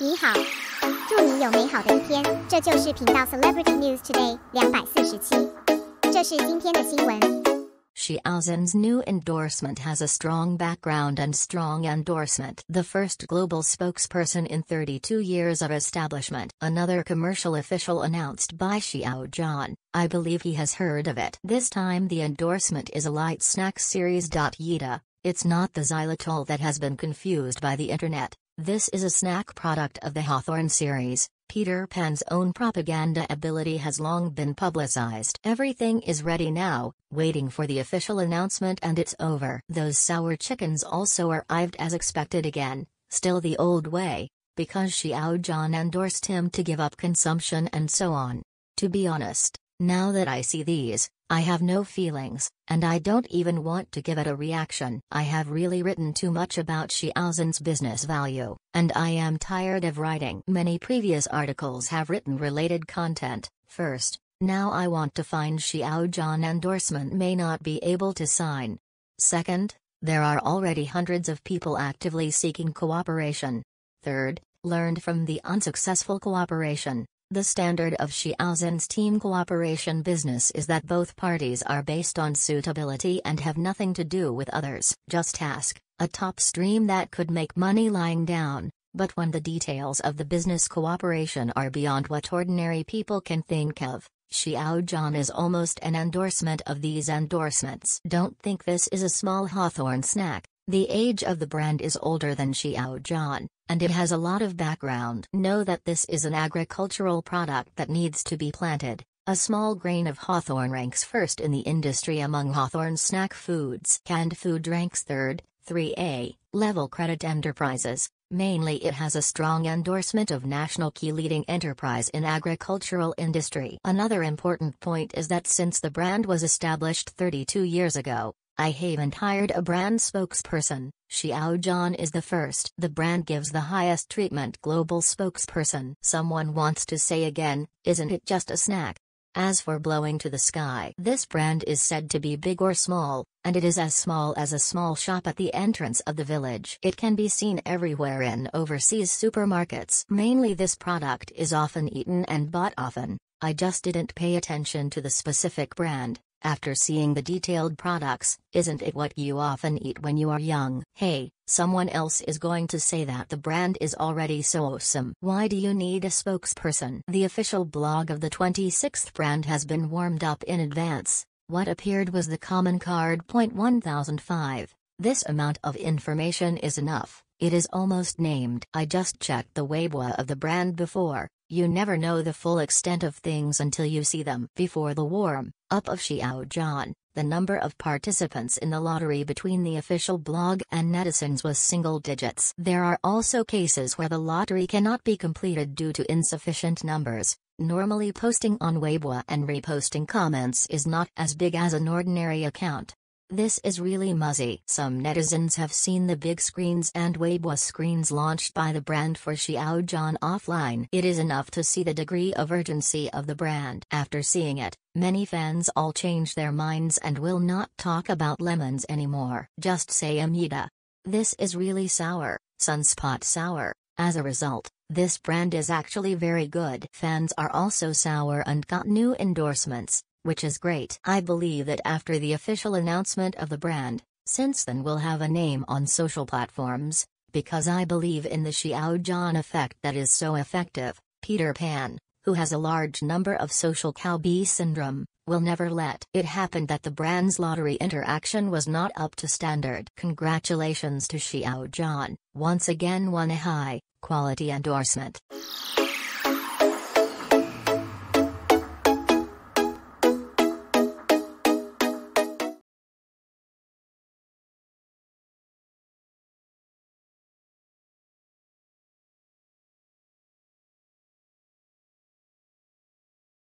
你好，祝你有美好的一天。这就是频道 Celebrity News Today 两百四十七，这是今天的新闻。Xiaozhen's new endorsement has a strong background and strong endorsement. The first global spokesperson in 32 years of establishment. Another commercial official announced by Xiaozhen. I believe he has heard of it. This time the endorsement is a light snack series. Yida. It's not the xylitol that has been confused by the internet. This is a snack product of the Hawthorne series. Peter Pan's own propaganda ability has long been publicized. Everything is ready now, waiting for the official announcement and it's over. Those sour chickens also arrived as expected again, still the old way, because owed John endorsed him to give up consumption and so on. To be honest, now that I see these, I have no feelings, and I don't even want to give it a reaction. I have really written too much about Xiaozin's business value, and I am tired of writing. Many previous articles have written related content. First, now I want to find Xiaojian endorsement may not be able to sign. Second, there are already hundreds of people actively seeking cooperation. Third, learned from the unsuccessful cooperation. The standard of Xiaozhen's team cooperation business is that both parties are based on suitability and have nothing to do with others. Just ask, a top stream that could make money lying down, but when the details of the business cooperation are beyond what ordinary people can think of, Xiaozhen is almost an endorsement of these endorsements. Don't think this is a small Hawthorne snack. The age of the brand is older than Xiaojian, and it has a lot of background. Know that this is an agricultural product that needs to be planted. A small grain of hawthorn ranks first in the industry among hawthorn snack foods. Canned food ranks third, 3A, level credit enterprises. Mainly it has a strong endorsement of national key leading enterprise in agricultural industry. Another important point is that since the brand was established 32 years ago, I haven't hired a brand spokesperson, Xiao John is the first. The brand gives the highest treatment global spokesperson. Someone wants to say again, isn't it just a snack? As for blowing to the sky, this brand is said to be big or small, and it is as small as a small shop at the entrance of the village. It can be seen everywhere in overseas supermarkets. Mainly this product is often eaten and bought often. I just didn't pay attention to the specific brand. After seeing the detailed products, isn't it what you often eat when you are young? Hey, someone else is going to say that the brand is already so awesome. Why do you need a spokesperson? The official blog of the 26th brand has been warmed up in advance. What appeared was the common card. 1005. This amount of information is enough. It is almost named. I just checked the Weibo of the brand before. You never know the full extent of things until you see them. Before the warm up of Xiaojian, the number of participants in the lottery between the official blog and netizens was single digits. There are also cases where the lottery cannot be completed due to insufficient numbers. Normally posting on Weibo and reposting comments is not as big as an ordinary account. This is really muzzy. Some netizens have seen the big screens and Weibo screens launched by the brand for Xiaojian offline. It is enough to see the degree of urgency of the brand. After seeing it, many fans all change their minds and will not talk about lemons anymore. Just say Amida. This is really sour, sunspot sour. As a result, this brand is actually very good. Fans are also sour and got new endorsements. Which is great. I believe that after the official announcement of the brand, since then we'll have a name on social platforms, because I believe in the Xiao effect that is so effective. Peter Pan, who has a large number of social cow syndrome, will never let it happen that the brand's lottery interaction was not up to standard. Congratulations to Xiao once again won a high quality endorsement.